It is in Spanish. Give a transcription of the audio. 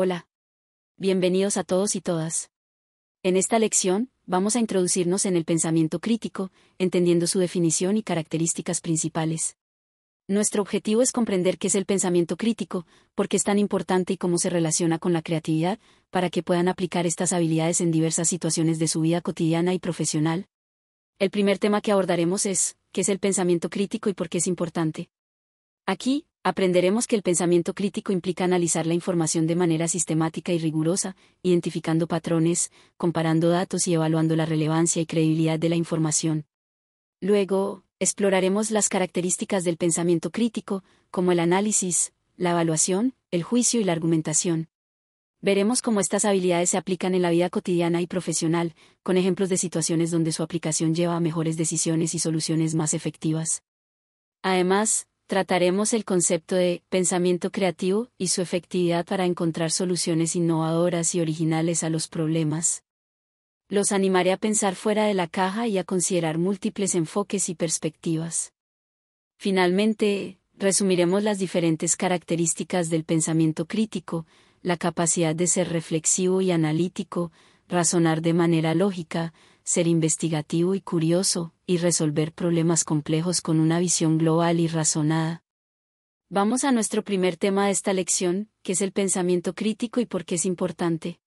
Hola. Bienvenidos a todos y todas. En esta lección, vamos a introducirnos en el pensamiento crítico, entendiendo su definición y características principales. Nuestro objetivo es comprender qué es el pensamiento crítico, por qué es tan importante y cómo se relaciona con la creatividad, para que puedan aplicar estas habilidades en diversas situaciones de su vida cotidiana y profesional. El primer tema que abordaremos es, ¿qué es el pensamiento crítico y por qué es importante? Aquí, aprenderemos que el pensamiento crítico implica analizar la información de manera sistemática y rigurosa, identificando patrones, comparando datos y evaluando la relevancia y credibilidad de la información. Luego, exploraremos las características del pensamiento crítico, como el análisis, la evaluación, el juicio y la argumentación. Veremos cómo estas habilidades se aplican en la vida cotidiana y profesional, con ejemplos de situaciones donde su aplicación lleva a mejores decisiones y soluciones más efectivas. Además, trataremos el concepto de pensamiento creativo y su efectividad para encontrar soluciones innovadoras y originales a los problemas. Los animaré a pensar fuera de la caja y a considerar múltiples enfoques y perspectivas. Finalmente, resumiremos las diferentes características del pensamiento crítico, la capacidad de ser reflexivo y analítico, razonar de manera lógica, ser investigativo y curioso, y resolver problemas complejos con una visión global y razonada. Vamos a nuestro primer tema de esta lección, que es el pensamiento crítico y por qué es importante.